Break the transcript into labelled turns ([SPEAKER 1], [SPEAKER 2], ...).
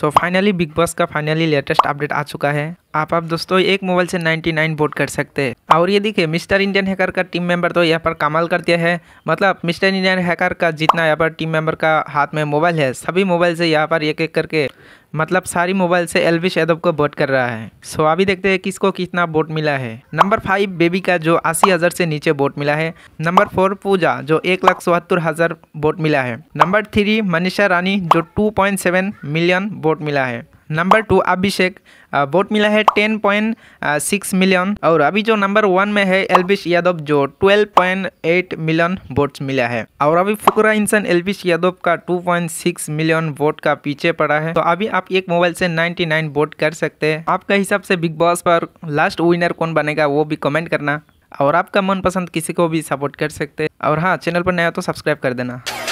[SPEAKER 1] सो finally Bigg Boss का finally latest update आ चुका है आप आप दोस्तों एक मोबाइल से 99 वोट कर सकते हैं और ये देखिए मिस्टर इंडियन हैकर का टीम मेंबर तो यहाँ पर कमाल कर दिया है मतलब मिस्टर इंडियन हैकर का जितना यहाँ पर टीम मेंबर का हाथ में मोबाइल है सभी मोबाइल से यहाँ पर एक एक करके मतलब सारी मोबाइल से एलविश यादव को वोट कर रहा है सो अभी देखते हैं किसको कितना वोट मिला है नंबर फाइव बेबी का जो अस्सी हज़ार से नीचे वोट मिला है नंबर फोर पूजा जो एक लाख चौहत्तर हज़ार वोट मिला है नंबर थ्री मनीषा रानी जो two point seven million vote मिला है नंबर टू अभिषेक वोट मिला है टेन पॉइंट सिक्स मिलियन और अभी जो नंबर वन में है एलविश यादव जो twelve point eight million votes मिला है और अभी फुकरा इंसान एलविश यादव का two point six million vote का पीछे पड़ा है तो अभी आप एक मोबाइल से नाइन्टी नाइन वोट कर सकते हैं आपका हिसाब से बिग बॉस पर लास्ट विनर कौन बनेगा वो भी कमेंट करना और आपका मनपसंद किसी को भी सपोर्ट कर सकते हैं और हाँ चैनल पर नया तो सब्सक्राइब कर देना